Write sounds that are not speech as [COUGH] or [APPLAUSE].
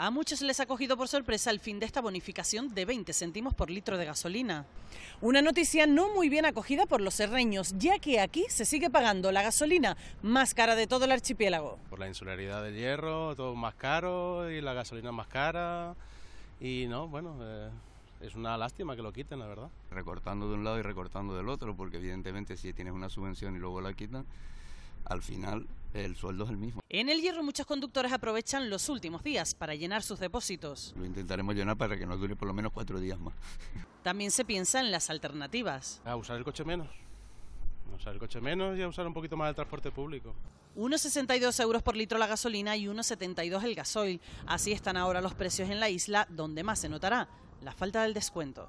A muchos les ha cogido por sorpresa el fin de esta bonificación de 20 céntimos por litro de gasolina. Una noticia no muy bien acogida por los serreños, ya que aquí se sigue pagando la gasolina más cara de todo el archipiélago. Por la insularidad del hierro, todo más caro y la gasolina más cara. Y no, bueno, eh, es una lástima que lo quiten, la verdad. Recortando de un lado y recortando del otro, porque evidentemente si tienes una subvención y luego la quitan, al final el sueldo es el mismo. En el hierro muchos conductores aprovechan los últimos días para llenar sus depósitos. Lo intentaremos llenar para que nos dure por lo menos cuatro días más. [LAUGHS] También se piensa en las alternativas. A usar el coche menos. A usar el coche menos y a usar un poquito más el transporte público. 1,62 euros por litro la gasolina y 1,72 el gasoil. Así están ahora los precios en la isla, donde más se notará la falta del descuento.